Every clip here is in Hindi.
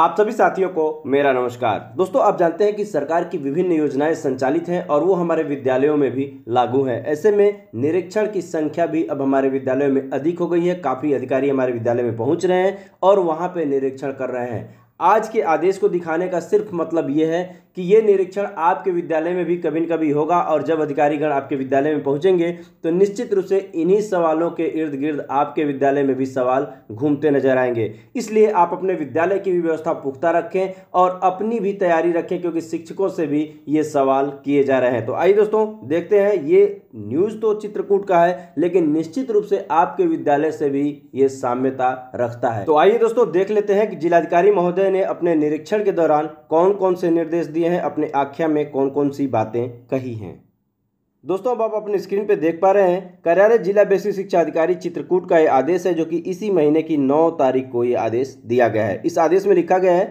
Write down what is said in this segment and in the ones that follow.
आप सभी साथियों को मेरा नमस्कार दोस्तों आप जानते हैं कि सरकार की विभिन्न योजनाएं संचालित हैं और वो हमारे विद्यालयों में भी लागू हैं ऐसे में निरीक्षण की संख्या भी अब हमारे विद्यालयों में अधिक हो गई है काफ़ी अधिकारी हमारे विद्यालय में पहुंच रहे हैं और वहां पे निरीक्षण कर रहे हैं आज के आदेश को दिखाने का सिर्फ मतलब ये है कि ये निरीक्षण आपके विद्यालय में भी कभी न कभी होगा और जब अधिकारीगण आपके विद्यालय में पहुंचेंगे तो निश्चित रूप से इन्हीं सवालों के इर्द गिर्द आपके विद्यालय में भी सवाल घूमते नजर आएंगे इसलिए आप अपने विद्यालय की भी व्यवस्था पुख्ता रखें और अपनी भी तैयारी रखें क्योंकि शिक्षकों से भी ये सवाल किए जा रहे हैं तो आइए दोस्तों देखते हैं ये न्यूज़ तो चित्रकूट का है लेकिन निश्चित रूप से आपके विद्यालय से भी ये साम्यता रखता है तो आइए दोस्तों देख लेते हैं कि जिलाधिकारी महोदय ने अपने निरीक्षण के दौरान कौन कौन से निर्देश दिए हैं अपने आख्या में कौन कौन सी बातें कही हैं दोस्तों अब आप अपने स्क्रीन पर देख पा रहे हैं कार्यालय जिला बेसिक शिक्षा अधिकारी चित्रकूट का यह आदेश है जो कि इसी महीने की 9 तारीख को ये आदेश दिया गया है इस आदेश में लिखा गया है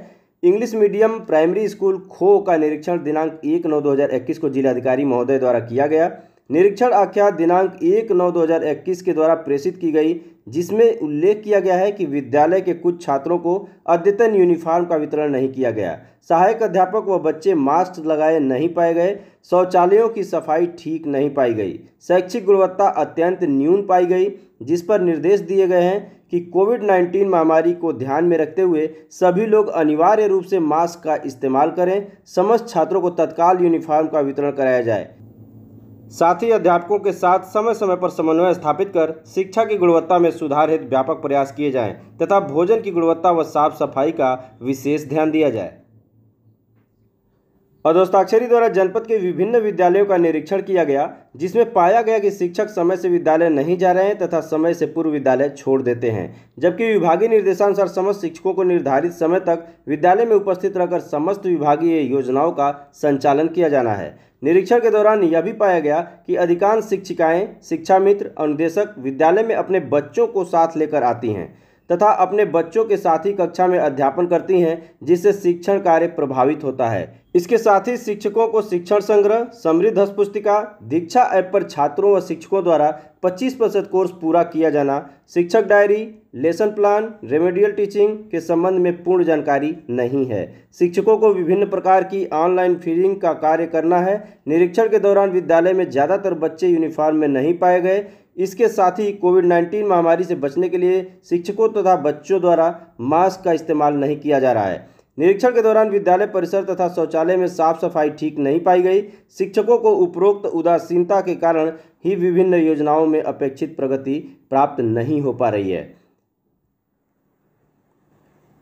इंग्लिश मीडियम प्राइमरी स्कूल खो का निरीक्षण दिनांक एक नौ दो को जिलाधिकारी महोदय द्वारा किया गया निरीक्षण आख्या दिनांक एक नौ दो हज़ार इक्कीस के द्वारा प्रेषित की गई जिसमें उल्लेख किया गया है कि विद्यालय के कुछ छात्रों को अद्यतन यूनिफॉर्म का वितरण नहीं किया गया सहायक अध्यापक व बच्चे मास्क लगाए नहीं पाए गए शौचालयों की सफाई ठीक नहीं पाई गई शैक्षिक गुणवत्ता अत्यंत न्यून पाई गई जिस पर निर्देश दिए गए हैं कि कोविड 19 महामारी को ध्यान में रखते हुए सभी लोग अनिवार्य रूप से मास्क का इस्तेमाल करें समस्त छात्रों को तत्काल यूनिफॉर्म का वितरण कराया जाए साथ ही अध्यापकों के साथ समय समय पर समन्वय स्थापित कर शिक्षा की गुणवत्ता में सुधार हित व्यापक प्रयास किए जाएं तथा भोजन की गुणवत्ता व साफ सफाई का विशेष ध्यान दिया जाए अधोस्ताक्षरी द्वारा जनपद के विभिन्न विद्यालयों का निरीक्षण किया गया जिसमें पाया गया कि शिक्षक समय से विद्यालय नहीं जा रहे हैं तथा समय से पूर्व विद्यालय छोड़ देते हैं जबकि विभागीय निर्देशानुसार समस्त शिक्षकों को निर्धारित समय तक विद्यालय में उपस्थित रहकर समस्त विभागीय योजनाओं का संचालन किया जाना है निरीक्षण के दौरान यह भी पाया गया कि अधिकांश शिक्षिकाएं शिक्षा मित्र अनुदेशक विद्यालय में अपने बच्चों को साथ लेकर आती हैं तथा अपने बच्चों के साथ ही कक्षा में अध्यापन करती हैं जिससे शिक्षण कार्य प्रभावित होता है इसके साथ ही शिक्षकों को शिक्षण संग्रह समृद्ध हस्तपुस्तिका दीक्षा ऐप पर छात्रों व शिक्षकों द्वारा 25 प्रतिशत कोर्स पूरा किया जाना शिक्षक diary lesson plan remedial teaching के संबंध में पूर्ण जानकारी नहीं है शिक्षकों को विभिन्न प्रकार की ऑनलाइन फीडिंग का कार्य करना है निरीक्षण के दौरान विद्यालय में ज़्यादातर बच्चे यूनिफॉर्म में नहीं पाए गए इसके साथ ही कोविड 19 महामारी से बचने के लिए शिक्षकों तथा बच्चों द्वारा मास्क का इस्तेमाल नहीं किया जा रहा है निरीक्षण के दौरान विद्यालय परिसर तथा शौचालय में साफ सफाई ठीक नहीं पाई गई शिक्षकों को उपरोक्त उदासीनता के कारण ही विभिन्न योजनाओं में अपेक्षित प्रगति प्राप्त नहीं हो पा रही है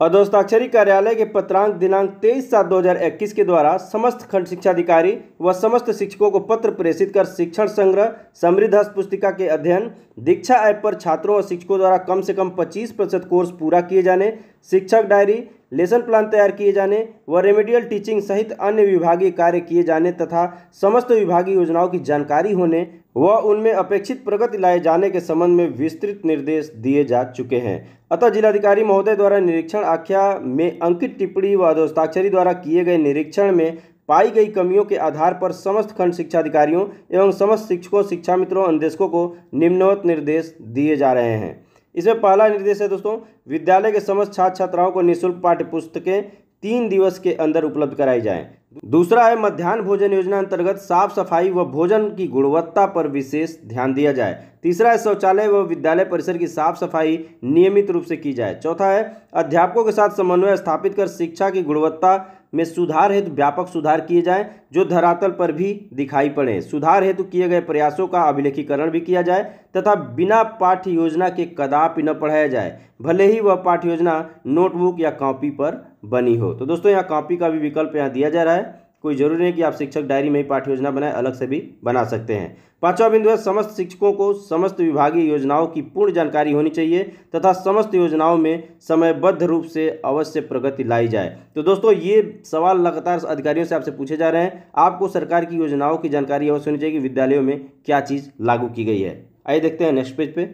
अधोस्ताक्षरी कार्यालय के पत्रांक दिनांक 23 सात 2021 के द्वारा समस्त खंड शिक्षा अधिकारी व समस्त शिक्षकों को पत्र प्रेषित कर शिक्षण संग्रह समृद्ध पुस्तिका के अध्ययन दीक्षा ऐप पर छात्रों और शिक्षकों द्वारा कम से कम 25 प्रतिशत कोर्स पूरा किए जाने शिक्षक डायरी लेसन प्लान तैयार किए जाने व रेमेडियल टीचिंग सहित अन्य विभागीय कार्य किए जाने तथा समस्त विभागीय योजनाओं की जानकारी होने व उनमें अपेक्षित प्रगति लाए जाने के संबंध में विस्तृत निर्देश दिए जा चुके हैं अतः जिलाधिकारी महोदय द्वारा निरीक्षण आख्या में अंकित टिप्पणी व हस्ताक्षरी द्वारा किए गए निरीक्षण में पाई गई कमियों के आधार पर समस्त खंड शिक्षा अधिकारियों एवं समस्त शिक्षकों शिक्षा मित्रों अनदेशकों को निम्नवत निर्देश दिए जा रहे हैं इसमें पहला निर्देश है दोस्तों विद्यालय के समस्त छात्र छात्राओं को निःशुल्क पाठ्य पुस्तकें तीन दिवस के अंदर उपलब्ध कराई जाएं। दूसरा है मध्यान्ह भोजन योजना अंतर्गत साफ सफाई व भोजन की गुणवत्ता पर विशेष ध्यान दिया जाए तीसरा है शौचालय व विद्यालय परिसर की साफ सफाई नियमित रूप से की जाए चौथा है अध्यापकों के साथ समन्वय स्थापित कर शिक्षा की गुणवत्ता में सुधार हेतु व्यापक सुधार किए जाएं जो धरातल पर भी दिखाई पड़े सुधार हेतु किए गए प्रयासों का अभिलेखीकरण भी किया जाए तथा बिना पाठ्य योजना के कदापि न पढ़ाया जाए भले ही वह पाठ्य योजना नोटबुक या कॉपी पर बनी हो तो दोस्तों यहाँ कॉपी का भी विकल्प यहाँ दिया जा रहा है कोई जरूरी नहीं कि आप शिक्षक डायरी में ही पाठ्य योजना बनाए अलग से भी बना सकते हैं पांचवा बिंदु है समस्त शिक्षकों को समस्त विभागीय योजनाओं की पूर्ण जानकारी होनी चाहिए तथा समस्त योजनाओं में समयबद्ध रूप से अवश्य प्रगति लाई जाए तो दोस्तों ये सवाल लगातार अधिकारियों से आपसे पूछे जा रहे हैं आपको सरकार की योजनाओं की जानकारी अवश्य होनी चाहिए कि विद्यालयों में क्या चीज़ लागू की गई है आइए देखते हैं नेक्स्ट पेज पे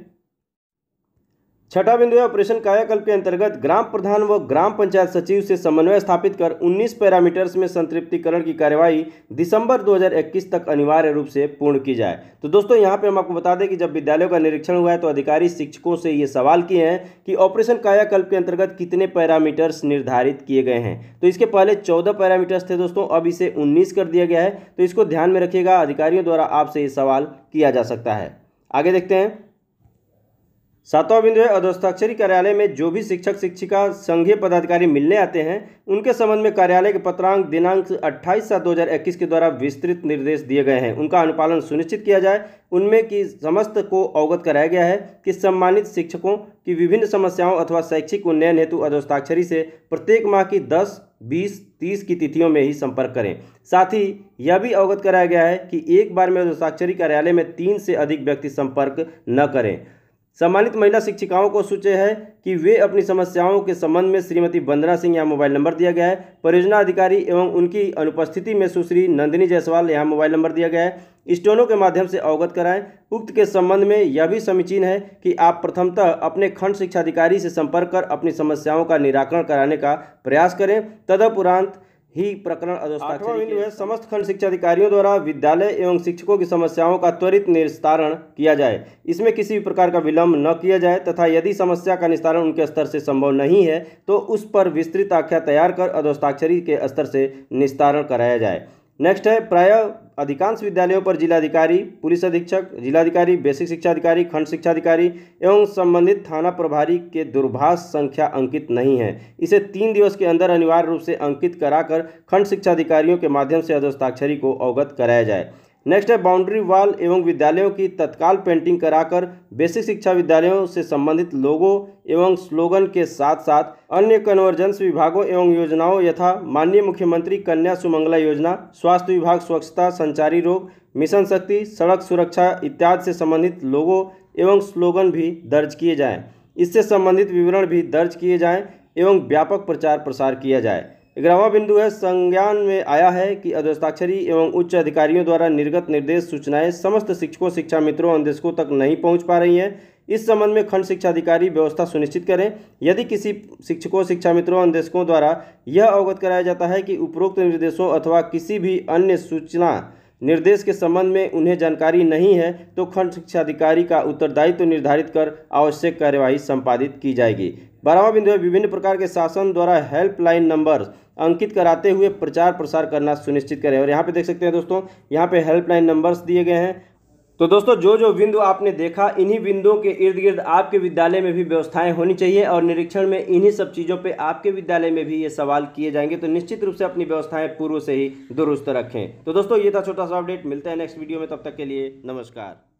छठा बिंदु है ऑपरेशन कायाकल्प के अंतर्गत ग्राम प्रधान व ग्राम पंचायत सचिव से समन्वय स्थापित कर 19 पैरामीटर्स में संतृप्तिकरण की कार्यवाही दिसंबर 2021 तक अनिवार्य रूप से पूर्ण की जाए तो दोस्तों यहां पे हम आपको बता दें कि जब विद्यालयों का निरीक्षण हुआ है तो अधिकारी शिक्षकों से ये सवाल किए हैं कि ऑपरेशन कायाकल्प के अंतर्गत कितने पैरामीटर्स निर्धारित किए गए हैं तो इसके पहले चौदह पैरामीटर्स थे दोस्तों अब इसे उन्नीस कर दिया गया है तो इसको ध्यान में रखिएगा अधिकारियों द्वारा आपसे ये सवाल किया जा सकता है आगे देखते हैं सातवां बिंदु है अधोस्ताक्षरी कार्यालय में जो भी शिक्षक शिक्षिका संघीय पदाधिकारी मिलने आते हैं उनके संबंध में कार्यालय के पत्रांक दिनांक 28 सात 2021 के द्वारा विस्तृत निर्देश दिए गए हैं उनका अनुपालन सुनिश्चित किया जाए उनमें कि समस्त को अवगत कराया गया है कि सम्मानित शिक्षकों की विभिन्न समस्याओं अथवा शैक्षिक उन्नयन हेतु अधोस्ताक्षरी से प्रत्येक माह की दस बीस तीस की तिथियों में ही संपर्क करें साथ ही यह भी अवगत कराया गया है कि एक बार में अधोस्ताक्षरी कार्यालय में तीन से अधिक व्यक्ति संपर्क न करें सम्मानित महिला शिक्षिकाओं को सूचे है कि वे अपनी समस्याओं के संबंध में श्रीमती बंदना सिंह यहाँ मोबाइल नंबर दिया गया है परियोजना अधिकारी एवं उनकी अनुपस्थिति में सुश्री नंदिनी जायसवाल यहाँ मोबाइल नंबर दिया गया है स्टोनों के माध्यम से अवगत कराएं उक्त के संबंध में यह भी समीचीन है कि आप प्रथमतः अपने खंड शिक्षा अधिकारी से संपर्क कर अपनी समस्याओं का निराकरण कराने का प्रयास करें तदुपरांत ही प्रकरण बिंदु है समस्त खंड शिक्षा अधिकारियों द्वारा विद्यालय एवं शिक्षकों की समस्याओं का त्वरित निस्तारण किया जाए इसमें किसी भी प्रकार का विलंब न किया जाए तथा यदि समस्या का निस्तारण उनके स्तर से संभव नहीं है तो उस पर विस्तृत आख्या तैयार कर अधोस्ताक्षरी के स्तर से निस्तारण कराया जाए नेक्स्ट है प्रायः अधिकांश विद्यालयों पर जिलाधिकारी पुलिस अधीक्षक जिलाधिकारी बेसिक शिक्षा अधिकारी खंड शिक्षा अधिकारी एवं संबंधित थाना प्रभारी के दूरभाष संख्या अंकित नहीं है इसे तीन दिवस के अंदर अनिवार्य रूप से अंकित कराकर खंड शिक्षा अधिकारियों के माध्यम से अधोस्ताक्षरी को अवगत कराया जाए नेक्स्ट है बाउंड्री वाल एवं विद्यालयों की तत्काल पेंटिंग कराकर बेसिक शिक्षा विद्यालयों से संबंधित लोगों एवं स्लोगन के साथ साथ अन्य कन्वर्जेंस विभागों एवं योजनाओं यथा माननीय मुख्यमंत्री कन्या सुमंगला योजना स्वास्थ्य विभाग स्वच्छता संचारी रोग मिशन शक्ति सड़क सुरक्षा इत्यादि से संबंधित लोगों एवं स्लोगन भी दर्ज किए जाएँ इससे संबंधित विवरण भी दर्ज किए जाएँ एवं व्यापक प्रचार प्रसार किया जाए ग्यारहवा बिंदु है संज्ञान में आया है कि अध्यक्षाक्षरी एवं उच्च अधिकारियों द्वारा निर्गत निर्देश सूचनाएं समस्त शिक्षकों शिक्षा मित्रों अन्वेषकों तक नहीं पहुंच पा रही हैं इस संबंध में खंड शिक्षा अधिकारी व्यवस्था सुनिश्चित करें यदि किसी शिक्षकों शिक्षा मित्रों अन्वेषकों द्वारा यह अवगत कराया जाता है कि उपरोक्त निर्देशों अथवा किसी भी अन्य सूचना निर्देश के संबंध में उन्हें जानकारी नहीं है तो खंड शिक्षा अधिकारी का उत्तरदायित्व तो निर्धारित कर आवश्यक कार्यवाही संपादित की जाएगी बारहवा बिंदु विभिन्न प्रकार के शासन द्वारा हेल्पलाइन नंबर अंकित कराते हुए प्रचार प्रसार करना सुनिश्चित करें और यहाँ पे देख सकते हैं दोस्तों यहाँ पे हेल्पलाइन नंबर्स दिए गए हैं तो दोस्तों जो जो बिंदु आपने देखा इन्हीं बिंदुओं के इर्द गिर्द आपके विद्यालय में भी व्यवस्थाएं होनी चाहिए और निरीक्षण में इन्हीं सब चीज़ों पे आपके विद्यालय में भी ये सवाल किए जाएंगे तो निश्चित रूप से अपनी व्यवस्थाएं पूर्व से ही दुरुस्त रखें तो दोस्तों ये था छोटा सा अपडेट मिलता है नेक्स्ट वीडियो में तब तक के लिए नमस्कार